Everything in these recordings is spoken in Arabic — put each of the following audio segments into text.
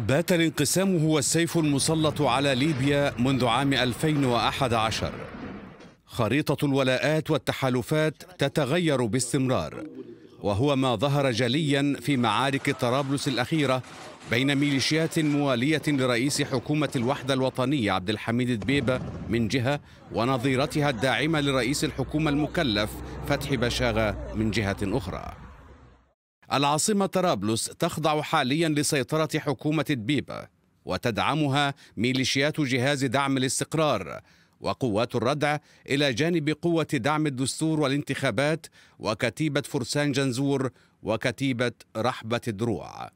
بات الانقسام هو السيف المسلط على ليبيا منذ عام 2011 خريطة الولاءات والتحالفات تتغير باستمرار وهو ما ظهر جليا في معارك طرابلس الأخيرة بين ميليشيات موالية لرئيس حكومة الوحدة الوطنية عبد الحميد دبيبة من جهة ونظيرتها الداعمة لرئيس الحكومة المكلف فتحي بشاغة من جهة أخرى العاصمة طرابلس تخضع حاليا لسيطرة حكومة دبيبة وتدعمها ميليشيات جهاز دعم الاستقرار وقوات الردع إلى جانب قوة دعم الدستور والانتخابات وكتيبة فرسان جنزور وكتيبة رحبة الدروع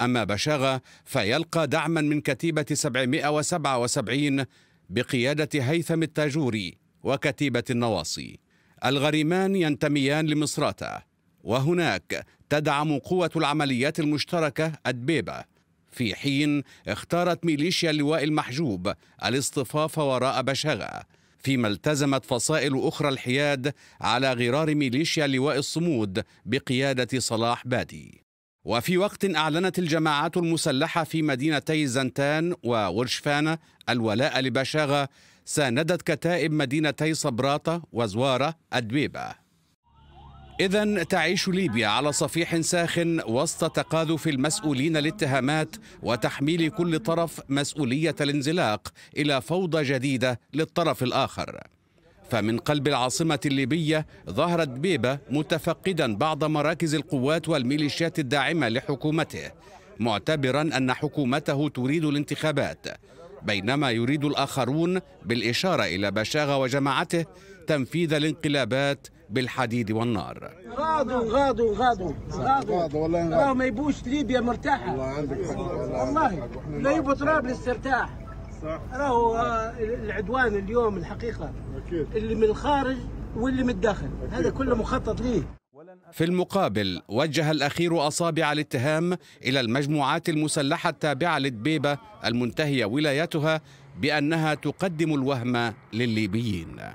أما بشاغة فيلقى دعما من كتيبة 777 بقيادة هيثم التاجوري وكتيبة النواصي الغريمان ينتميان لمصراته وهناك تدعم قوة العمليات المشتركة أدبيبة في حين اختارت ميليشيا اللواء المحجوب الاصطفاف وراء بشغة فيما التزمت فصائل أخرى الحياد على غرار ميليشيا اللواء الصمود بقيادة صلاح بادي وفي وقت أعلنت الجماعات المسلحة في مدينتي زنتان وورشفانة الولاء لبشاغة ساندت كتائب مدينتي صبراطة وزوارة أدبيبة إذا تعيش ليبيا على صفيح ساخن وسط تقاذف المسؤولين الاتهامات وتحميل كل طرف مسؤولية الانزلاق إلى فوضى جديدة للطرف الآخر. فمن قلب العاصمة الليبية ظهرت بيبا متفقدا بعض مراكز القوات والميليشيات الداعمة لحكومته معتبرا أن حكومته تريد الانتخابات بينما يريد الآخرون بالإشارة إلى بشاغة وجماعته تنفيذ الانقلابات بالحديد والنار غاضوا غاضوا غاضوا غاضوا والله ما يبوش ليبيا مرتاحه والله لا يبوا طرابلس ترتاح راهو آه، العدوان اليوم الحقيقه اكيد اللي من الخارج واللي من الداخل هذا كله مخطط ليه في المقابل وجه الأخير أصابع الاتهام إلى المجموعات المسلحة التابعة لدبيبة المنتهية ولايتها بأنها تقدم الوهم للليبيين